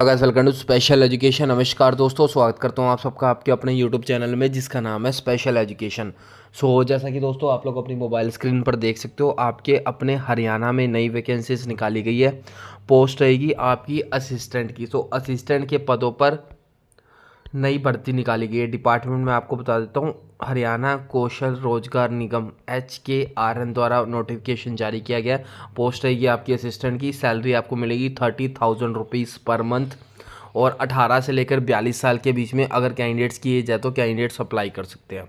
अगर welcome to special education नमस्कार दोस्तों स्वागत करता हूँ आप सबका आपके अपने यूट्यूब चैनल में जिसका नाम है स्पेशल एजुकेशन सो जैसा कि दोस्तों आप लोग अपनी मोबाइल स्क्रीन पर देख सकते हो आपके अपने हरियाणा में नई वैकेंसीज निकाली गई है पोस्ट रहेगी आपकी असिस्टेंट की सो so, असिस्टेंट के पदों पर नई भर्ती निकाली गई है डिपार्टमेंट में आपको बता देता हूँ Haryana Kaushal Rozgar Nigam H K R N द्वारा नोटिफिकेशन जारी किया गया पोस्ट रहेगी आपकी असिस्टेंट की सैलरी आपको मिलेगी thirty thousand rupees per month और अठारह से लेकर बयालीस साल के बीच में अगर कैंडिडेट्स किए जाए तो कैंडिडेट्स अप्लाई कर सकते हैं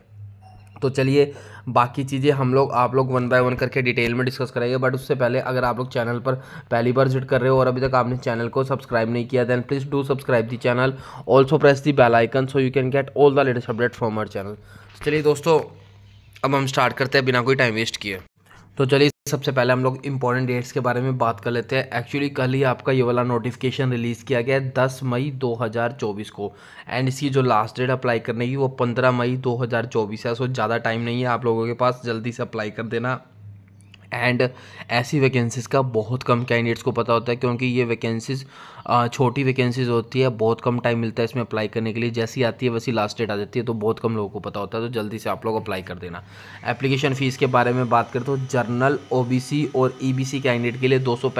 तो चलिए बाकी चीज़ें हम लोग आप लोग वन बाय वन करके डिटेल में डिस्कस करेंगे बट उससे पहले अगर आप लोग चैनल पर पहली बार विजिट कर रहे हो और अभी तक आपने चैनल को सब्सक्राइब नहीं किया then please do subscribe the channel also press the bell icon so you can get all the latest update from our channel चलिए दोस्तों अब हम स्टार्ट करते हैं बिना कोई टाइम वेस्ट किए तो चलिए सबसे पहले हम लोग इंपॉर्टेंट डेट्स के बारे में बात कर लेते हैं एक्चुअली कल ही आपका ये वाला नोटिफिकेशन रिलीज़ किया गया है 10 मई 2024 को एंड इसकी जो लास्ट डेट अप्लाई करने की वो 15 मई 2024 है सो ज़्यादा टाइम नहीं है आप लोगों के पास जल्दी से अप्लाई कर देना एंड ऐसी वैकेंसीज़ का बहुत कम कैंडिडेट्स को पता होता है क्योंकि ये वैकेंसीज़ छोटी वैकेंसीज़ होती है बहुत कम टाइम मिलता है इसमें अप्लाई करने के लिए जैसी आती है वैसी लास्ट डेट आ जाती है तो बहुत कम लोगों को पता होता है तो जल्दी से आप लोग अप्लाई कर देना एप्लीकेशन फ़ीस के बारे में बात करें तो जर्नल ओ और ई e कैंडिडेट के लिए दो सौ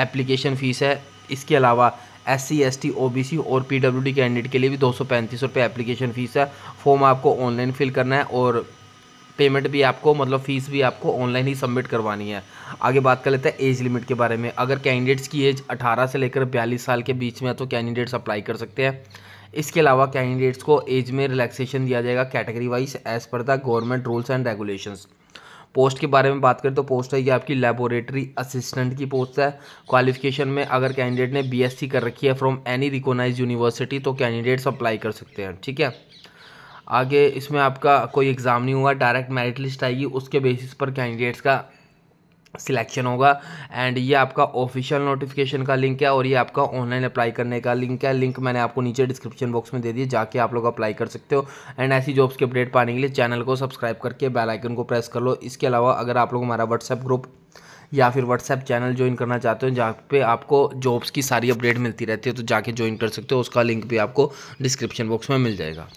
एप्लीकेशन फ़ीस है इसके अलावा S C S T O B C और पी डब्ल्यू डी कैंडिडेट के लिए भी दो सौ पैंतीस रुपये एप्लीकेशन फ़ीस है फॉर्म आपको ऑनलाइन फिल करना है और पेमेंट भी आपको मतलब फ़ीस भी आपको ऑनलाइन ही सबमिट करवानी है आगे बात कर लेते हैं एज लिमिट के बारे में अगर कैंडिडेट्स की एज 18 से लेकर 42 साल के बीच में है तो कैंडिडेट्स अप्लाई कर सकते हैं इसके अलावा कैंडिडेट्स को एज में रिलैक्सेशन दिया जाएगा category wise as per the government rules and regulations post के बारे में बात करें तो पोस्ट है ये आपकी लेबोरेटरी असिस्टेंट की पोस्ट है क्वालिफिकेशन में अगर कैंडिडेट ने बीएससी कर रखी है फ्रॉम एनी रिकोनाइज यूनिवर्सिटी तो कैंडिडेट्स अप्लाई कर सकते हैं ठीक है आगे इसमें आपका कोई एग्ज़ाम नहीं होगा डायरेक्ट मेरिट लिस्ट आएगी उसके बेसिस पर कैंडिडेट्स का सिलेक्शन होगा एंड ये आपका ऑफिशियल नोटिफिकेशन का लिंक है और ये आपका ऑनलाइन अप्लाई करने का लिंक है लिंक मैंने आपको नीचे डिस्क्रिप्शन बॉक्स में दे दिया जाके आप लोग अप्लाई कर सकते हो एंड ऐसी जॉब्स की अपडेट पाने के लिए चैनल को सब्सक्राइब करके बेल आइकन को प्रेस कर लो इसके अलावा अगर आप लोग हमारा व्हाट्सएप ग्रुप या फिर व्हाट्सएप चैनल ज्वाइन करना चाहते हो जहाँ पे आपको जॉब्स की सारी अपडेट मिलती रहती है तो जाके ज्वाइन कर सकते हो उसका लिंक भी आपको डिस्क्रिप्शन बॉक्स में मिल जाएगा